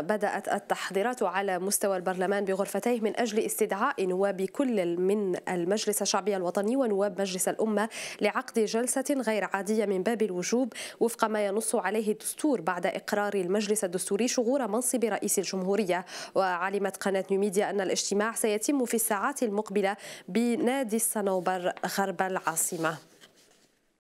بدأت التحضيرات على مستوى البرلمان بغرفتيه من أجل استدعاء نواب كل من المجلس الشعبي الوطني ونواب مجلس الأمة لعقد جلسة غير عادية من باب الوجوب وفق ما ينص عليه الدستور بعد إقرار المجلس الدستوري شغور منصب رئيس الجمهورية وعلمت قناة نيوميديا أن الاجتماع سيتم في الساعات المقبلة بنادي الصنوبر غرب العاصمة